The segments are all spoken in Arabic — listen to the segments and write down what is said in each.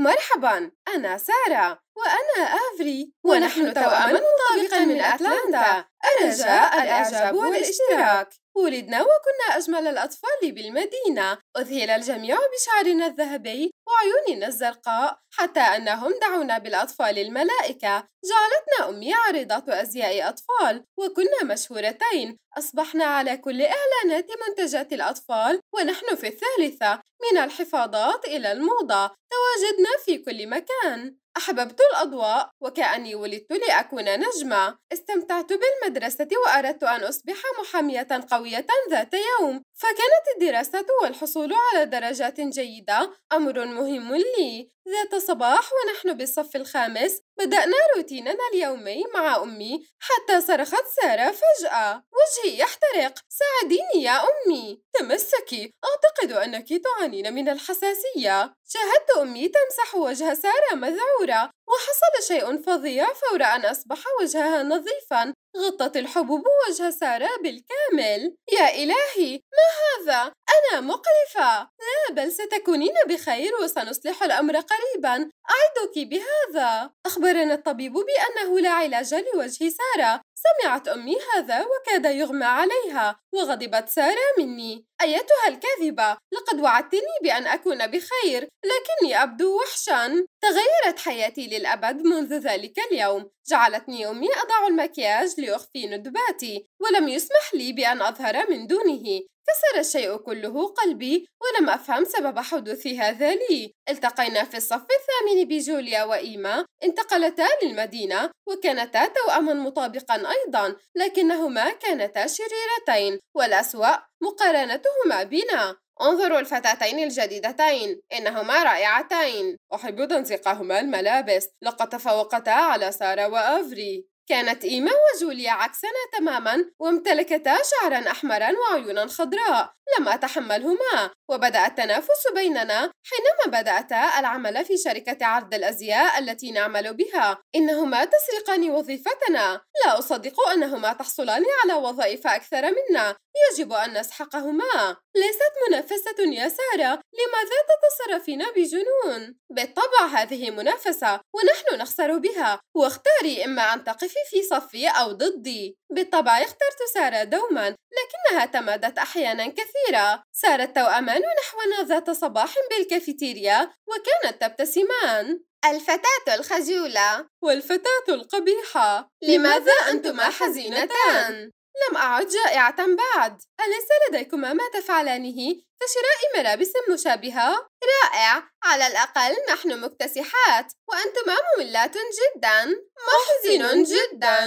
مرحبا أنا سارة وأنا أفري ونحن توأما مطابقا من أتلانتا أرجاء الإعجاب والاشتراك ولدنا وكنا أجمل الأطفال بالمدينة أذهل الجميع بشعرنا الذهبي وعيوننا الزرقاء حتى أنهم دعونا بالأطفال الملائكة جعلتنا أمي عريضات أزياء أطفال وكنا مشهورتين أصبحنا على كل إعلانات منتجات الأطفال ونحن في الثالثة من الحفاضات إلى الموضة تواجدنا في كل مكان أحببت الأضواء وكأني ولدت لأكون نجمة استمتعت بالمدرسة وأردت أن أصبح محامية قوية ذات يوم فكانت الدراسة والحصول على درجات جيدة أمر مهم لي ذات صباح ونحن بالصف الخامس بدأنا روتيننا اليومي مع أمي حتى صرخت سارة فجأة وجهي يحترق ساعديني يا أمي تمسكي أعتقد أنك تعانين من الحساسية شاهدت أمي تمسح وجه سارة مذعورة وحصل شيء فظيع فور أن أصبح وجهها نظيفا غطت الحبوب وجه سارة بالكامل يا إلهي ما هذا؟ أنا مقرفة لا بل ستكونين بخير وسنصلح الأمر قريبا أعدك بهذا أخبرنا الطبيب بأنه لا علاج لوجه سارة سمعت أمي هذا وكاد يغمى عليها وغضبت سارة مني أيتها الكاذبة لقد وعدتني بأن أكون بخير لكني أبدو وحشا تغيرت حياتي للأبد منذ ذلك اليوم جعلتني أمي أضع المكياج لأخفي ندباتي ولم يسمح لي بأن أظهر من دونه كسر الشيء كله قلبي ولم أفهم سبب حدوث هذا لي التقينا في الصف الثامن بجوليا وإيما انتقلتا للمدينة وكانتا توأما مطابقا أيضا لكنهما كانتا شريرتين والأسوأ مقارنتهما بنا انظروا الفتاتين الجديدتين إنهما رائعتين أحب تنسيقهما الملابس لقد تفوقتا على سارة وأفري كانت إيما وجوليا عكسنا تماما وامتلكتا شعرا أحمرا وعيونا خضراء لم أتحملهما وبدأ التنافس بيننا حينما بدأتا العمل في شركة عرض الأزياء التي نعمل بها إنهما تسرقان وظيفتنا لا أصدق أنهما تحصلان على وظائف أكثر منا يجب أن نسحقهما ليست منافسة يا سارة لماذا تتصرفين بجنون؟ بالطبع هذه منافسة ونحن نخسر بها واختاري إما أن تقفي في صفي أو ضدي بالطبع اخترت سارة دوما لكنها تمادت أحيانا كثيرة سارت توأمان نحونا ذات صباح بالكافيتيريا وكانت تبتسمان الفتاة الخجولة والفتاة القبيحة لماذا أنتما حزينتان؟ لم أعد جائعة بعد أليس لديكما ما تفعلانه كشراء ملابس مشابهة؟ رائع على الأقل نحن مكتسحات وأنتما مملات جدا محزن جدا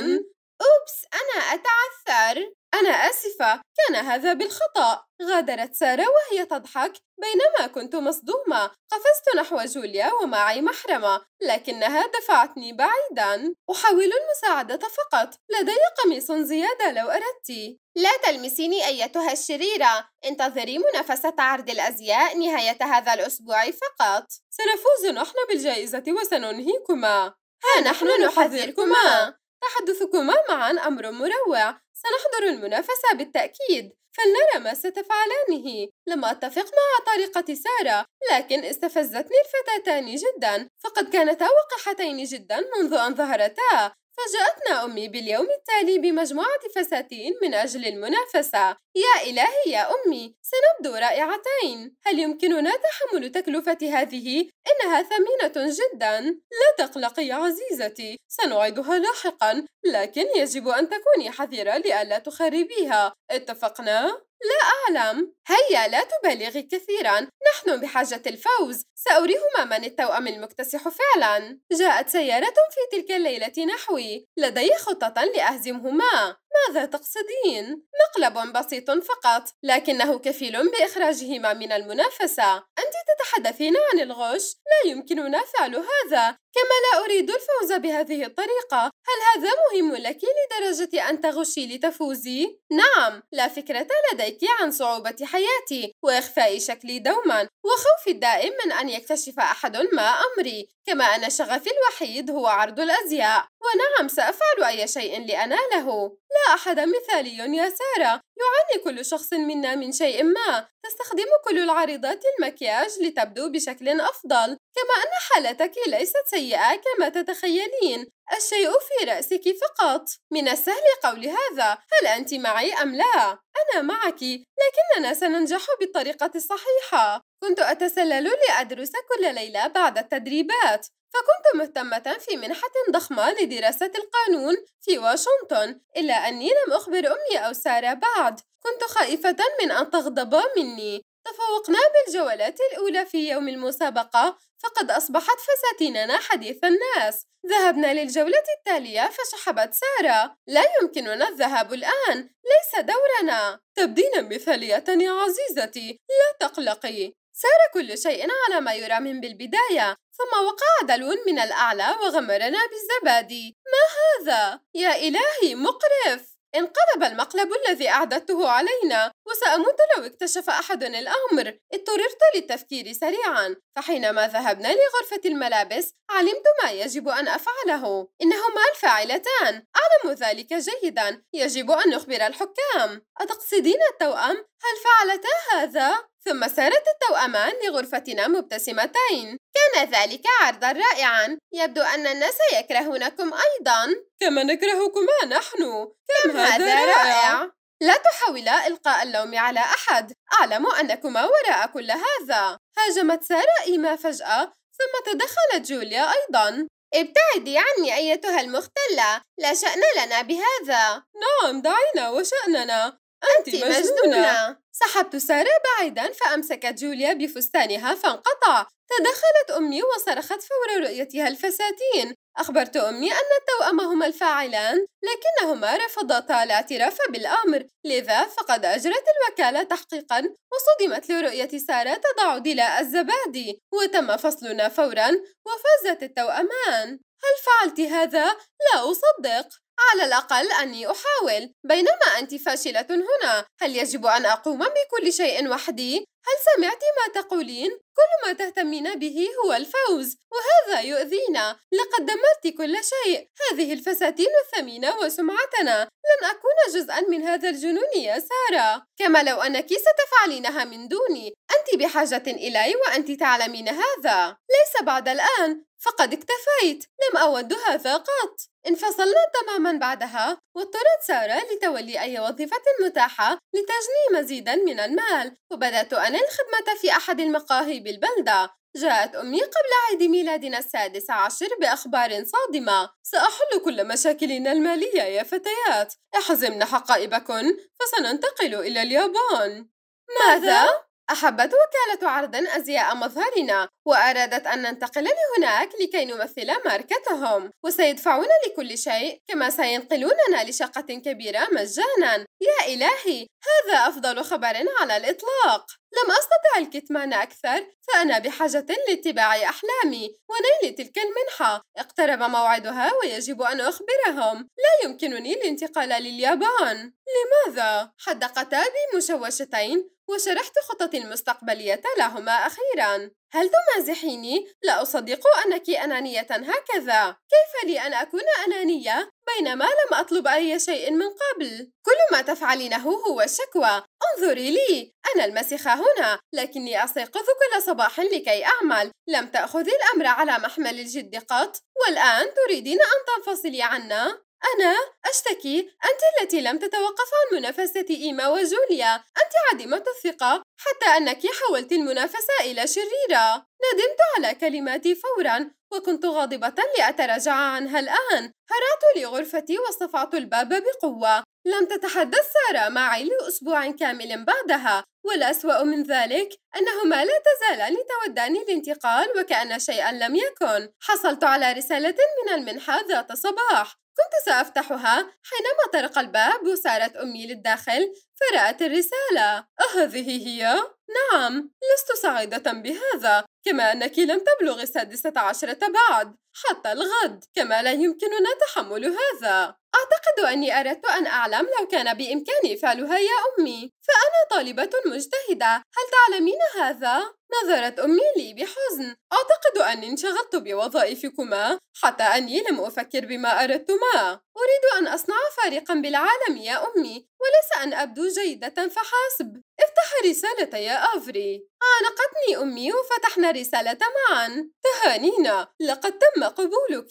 أوبس أنا أتعثر أنا آسفة، كان هذا بالخطأ. غادرت سارة وهي تضحك بينما كنت مصدومة. قفزت نحو جوليا ومعي محرمة، لكنها دفعتني بعيدًا. أحاول المساعدة فقط. لدي قميص زيادة لو أردت. لا تلمسيني أيتها الشريرة. انتظري منافسة عرض الأزياء نهاية هذا الأسبوع فقط. سنفوز نحن بالجائزة وسننهيكما. ها نحن نحذركما. تحدثكما معا أمر مروع سنحضر المنافسة بالتأكيد فلنرى ما ستفعلانه لم أتفق مع طريقة سارة لكن استفزتني الفتاتان جدا فقد كانتا وقحتين جدا منذ أن ظهرتا فاجأتنا أمي باليوم التالي بمجموعة فساتين من أجل المنافسة يا إلهي يا أمي سنبدو رائعتين هل يمكننا تحمل تكلفة هذه؟ إنها ثمينة جدا لا تقلقي يا عزيزتي سنعيدها لاحقا لكن يجب أن تكوني حذرة لئلا تخربيها اتفقنا؟ لا أعلم هيا لا تبالغي كثيرا نحن بحاجة الفوز سأريهما من التوأم المكتسح فعلا جاءت سيارة في تلك الليلة نحوي لدي خطة لأهزمهما ماذا تقصدين؟ مقلب بسيط فقط، لكنه كفيل بإخراجهما من المنافسة. أنت تتحدثين عن الغش، لا يمكننا فعل هذا، كما لا أريد الفوز بهذه الطريقة. هل هذا مهم لك لدرجة أن تغشي لتفوزي؟ نعم، لا فكرة لديك عن صعوبة حياتي، وإخفاء شكلي دوما، وخوفي الدائم من أن يكتشف أحد ما أمري، كما أن شغفي الوحيد هو عرض الأزياء. ونعم سأفعل أي شيء لأناله لا أحد مثالي يا سارة يعاني كل شخص منا من شيء ما تستخدم كل العارضات المكياج لتبدو بشكل أفضل كما أن حالتك ليست سيئة كما تتخيلين الشيء في رأسك فقط من السهل قول هذا هل أنت معي أم لا؟ أنا معك لكننا سننجح بالطريقة الصحيحة كنت أتسلل لأدرس كل ليلة بعد التدريبات فكنت مهتمة في منحة ضخمة لدراسة القانون في واشنطن إلا أني لم أخبر أمي أو سارة بعد كنت خائفة من أن تغضب مني تفوقنا بالجولات الأولى في يوم المسابقة فقد أصبحت فساتيننا حديث الناس ذهبنا للجولة التالية فشحبت سارة لا يمكننا الذهاب الآن ليس دورنا تبدين مثالية يا عزيزتي لا تقلقي سار كل شيء على ما يرام بالبداية ثم وقع دلو من الأعلى وغمرنا بالزبادي ما هذا؟ يا إلهي مقرف انقلب المقلب الذي أعددته علينا وسأموت لو اكتشف أحد الأمر اضطررت للتفكير سريعا فحينما ذهبنا لغرفة الملابس علمت ما يجب أن أفعله إنهما الفاعلتان أعلم ذلك جيدا يجب أن نخبر الحكام أتقصدين التوأم؟ هل فعلتا هذا؟ ثم سارت التوأمان لغرفتنا مبتسمتين كان ذلك عرضا رائعا يبدو أن الناس يكرهونكم أيضا كما نكرهكما نحن كم, كم هذا رائع. رائع لا تحاولا إلقاء اللوم على أحد أعلم أنكما وراء كل هذا هاجمت سارة إيما فجأة ثم تدخلت جوليا أيضا ابتعدي عني أيتها المختلة لا شأن لنا بهذا نعم دعينا وشأننا أنت مجنونة سحبت سارة بعيدا فأمسكت جوليا بفستانها فانقطع تدخلت أمي وصرخت فور رؤيتها الفساتين أخبرت أمي أن التوأم هما الفاعلان لكنهما رفضتا الاعتراف بالأمر لذا فقد أجرت الوكالة تحقيقا وصدمت لرؤية سارة تضع دلاء الزبادي وتم فصلنا فورا وفازت التوأمان هل فعلت هذا؟ لا أصدق على الأقل أني أحاول بينما أنت فاشلة هنا هل يجب أن أقوم بكل شيء وحدي؟ هل سمعت ما تقولين؟ كل ما تهتمين به هو الفوز وهذا يؤذينا لقد دمرت كل شيء هذه الفساتين الثمينة وسمعتنا لن أكون جزءا من هذا الجنون يا سارة كما لو أنك ستفعلينها من دوني أنت بحاجة إلي وأنت تعلمين هذا ليس بعد الآن فقد اكتفيت لم أود هذا قط انفصلنا تماما بعدها واضطرت سارة لتولي أي وظيفة متاحة لتجني مزيدا من المال وبدأت أنا أن الخدمة في أحد المقاهي بالبلدة جاءت أمي قبل عيد ميلادنا السادس عشر بأخبار صادمة سأحل كل مشاكلنا المالية يا فتيات احزمن حقائبكن فسننتقل إلى اليابان ماذا؟ أحبت وكالة عرض أزياء مظهرنا وأرادت أن ننتقل لهناك لكي نمثل ماركتهم وسيدفعون لكل شيء كما سينقلوننا لشقة كبيرة مجانا يا إلهي هذا أفضل خبر على الإطلاق لم أستطع الكتمان أكثر فأنا بحاجة لاتباع أحلامي ونيل تلك المنحة اقترب موعدها ويجب أن أخبرهم لا يمكنني الانتقال لليابان لماذا؟ حدقتا بمشوشتين وشرحت خططي المستقبلية لهما أخيرا هل تمازحيني؟ لا أصدق أنك أنانية هكذا كيف لي أن أكون أنانية بينما لم أطلب أي شيء من قبل؟ كل ما تفعلينه هو الشكوى انظري لي أنا المسخة هنا لكني أستيقظ كل صباح لكي أعمل لم تأخذي الأمر على محمل الجد قط والآن تريدين أن تنفصلي عنا؟ أنا أشتكي أنت التي لم تتوقف عن منافسة إيما وجوليا أنت عديمة الثقة حتى أنك حولت المنافسة إلى شريرة ندمت على كلماتي فورا وكنت غاضبة لأتراجع عنها الآن هرعت لغرفتي وصفعت الباب بقوة لم تتحدث سارة معي لأسبوع كامل بعدها والأسوأ من ذلك أنهما لا تزالان تودان الانتقال وكأن شيئا لم يكن حصلت على رسالة من المنحة ذات صباح كنت سأفتحها حينما طرق الباب وسارت أمي للداخل فرأت الرسالة أهذه هي؟ نعم لست سعيدة بهذا كما أنك لم تبلغ السادسة عشرة بعد حتى الغد كما لا يمكننا تحمل هذا أعتقد أعتقد أني أردت أن أعلم لو كان بإمكاني فعلها يا أمي فأنا طالبة مجتهدة هل تعلمين هذا؟ نظرت أمي لي بحزن أعتقد أني انشغلت بوظائفكما حتى أني لم أفكر بما أردتما أريد أن أصنع فارقا بالعالم يا أمي وليس أن أبدو جيدة فحسب افتح رسالة يا أفري عانقتني أمي وفتحنا رسالة معا تهانينا لقد تم قبولك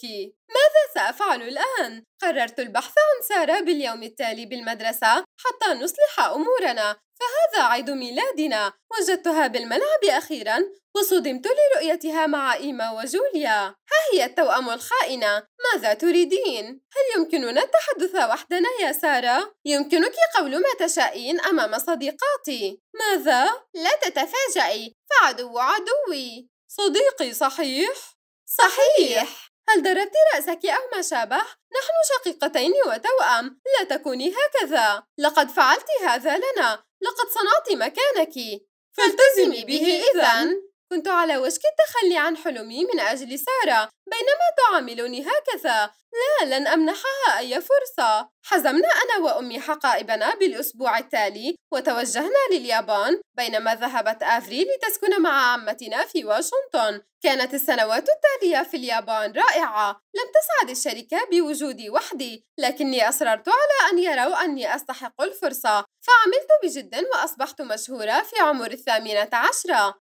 ماذا سأفعل الآن؟ قررت البحث عن سارة باليوم التالي بالمدرسة حتى نصلح أمورنا فهذا عيد ميلادنا وجدتها بالملعب أخيرا وصدمت لرؤيتها مع إيما وجوليا ها هي التوأم الخائنة ماذا تريدين؟ هل يمكننا التحدث وحدنا يا سارة؟ يمكنك قول ما تشائين أمام صديقاتي ماذا؟ لا تتفاجئي فعدو عدوي صديقي صحيح؟ صحيح هل ضربت رأسك أو ما شابه؟ نحن شقيقتين وتوأم، لا تكوني هكذا، لقد فعلت هذا لنا، لقد صنعت مكانك، فالتزمي به إذا. كنت على وشك التخلي عن حلمي من أجل سارة بينما تعاملني هكذا لا لن أمنحها أي فرصة حزمنا أنا وأمي حقائبنا بالأسبوع التالي وتوجهنا لليابان بينما ذهبت أفري لتسكن مع عمتنا في واشنطن كانت السنوات التالية في اليابان رائعة لم تسعد الشركة بوجودي وحدي لكني أصررت على أن يروا أني أستحق الفرصة فعملت بجد وأصبحت مشهورة في عمر الثامنة عشرة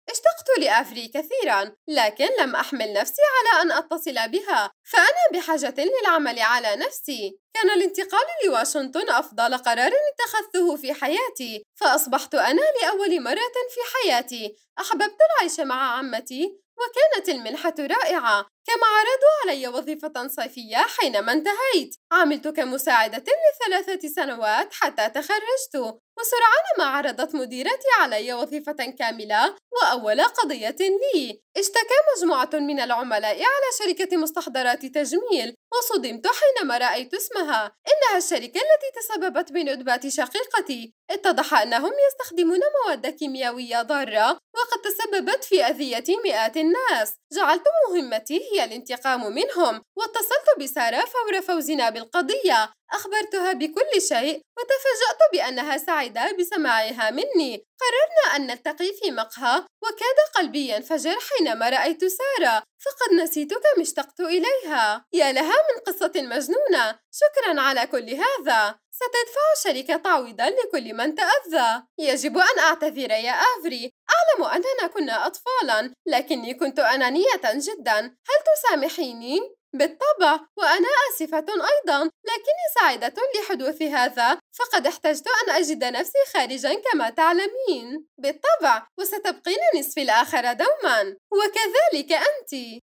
سافرت لأفري كثيرا لكن لم أحمل نفسي على أن أتصل بها فأنا بحاجة للعمل على نفسي كان الانتقال لواشنطن أفضل قرار اتخذته في حياتي فأصبحت أنا لأول مرة في حياتي أحببت العيش مع عمتي وكانت المنحة رائعة كما عرضوا علي وظيفة صيفية حينما انتهيت عملت كمساعدة لثلاثة سنوات حتى تخرجت وسرعان ما عرضت مديرتي علي وظيفة كاملة وأول قضية لي اشتكى مجموعة من العملاء على شركة مستحضرات تجميل وصدمت حينما رأيت اسمها إنها الشركة التي تسببت بندبة شقيقتي اتضح أنهم يستخدمون مواد كيميائية ضارة وقد تسببت في أذية مئات الناس جعلت مهمتي هي الانتقام منهم واتصلت بسارة فور فوزنا بالقضية أخبرتها بكل شيء وتفاجأت بأنها سعيدة بسماعها مني قررنا أن نلتقي في مقهى وكاد قلبي ينفجر حينما رأيت سارة فقد نسيت كم اشتقت إليها يا لها من قصة مجنونة شكرا على كل هذا ستدفع الشركة تعويضا لكل من تأذى يجب أن أعتذر يا أفري أعلم أننا كنا أطفالا لكني كنت أنانية جدا هل تسامحيني؟ بالطبع وأنا آسفة أيضا لكني سعيدة لحدوث هذا فقد احتجت أن أجد نفسي خارجا كما تعلمين بالطبع وستبقين نصف الآخر دوما وكذلك أنت